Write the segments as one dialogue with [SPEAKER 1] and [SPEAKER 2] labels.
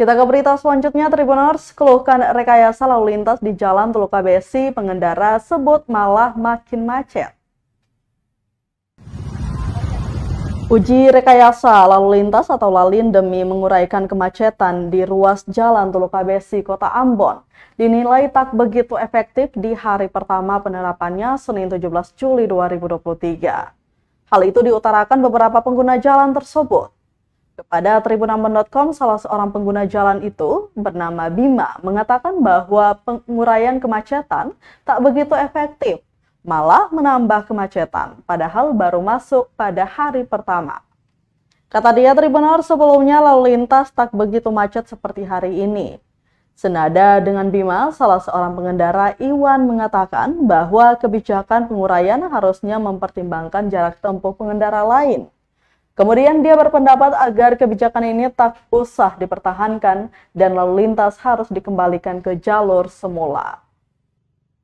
[SPEAKER 1] Kita ke berita selanjutnya, Tribuners keluhkan rekayasa lalu lintas di Jalan Teluk Besi, pengendara sebut malah makin macet. Uji rekayasa lalu lintas atau lalin demi menguraikan kemacetan di ruas Jalan Teluk Besi, Kota Ambon dinilai tak begitu efektif di hari pertama penerapannya Senin 17 Juli 2023. Hal itu diutarakan beberapa pengguna jalan tersebut. Kepada tribunamon.com, salah seorang pengguna jalan itu bernama Bima mengatakan bahwa penguraian kemacetan tak begitu efektif, malah menambah kemacetan, padahal baru masuk pada hari pertama. Kata dia, Tribunal sebelumnya lalu lintas tak begitu macet seperti hari ini. Senada dengan Bima, salah seorang pengendara Iwan mengatakan bahwa kebijakan penguraian harusnya mempertimbangkan jarak tempuh pengendara lain Kemudian dia berpendapat agar kebijakan ini tak usah dipertahankan dan lalu lintas harus dikembalikan ke jalur semula.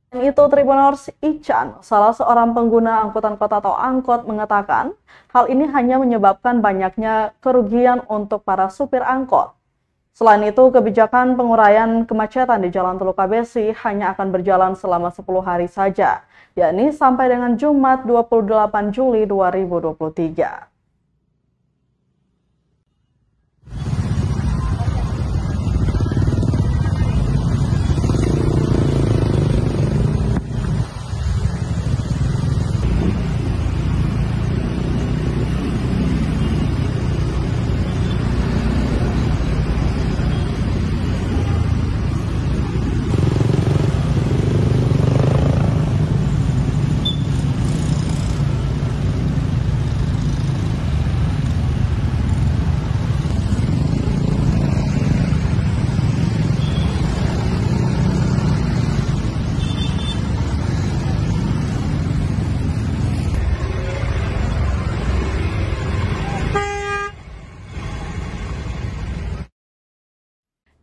[SPEAKER 1] Dan itu Tribunors Ichan, salah seorang pengguna angkutan kota atau angkot, mengatakan hal ini hanya menyebabkan banyaknya kerugian untuk para supir angkot. Selain itu, kebijakan penguraian kemacetan di Jalan Teluk Kabesi hanya akan berjalan selama 10 hari saja, yakni sampai dengan Jumat 28 Juli 2023.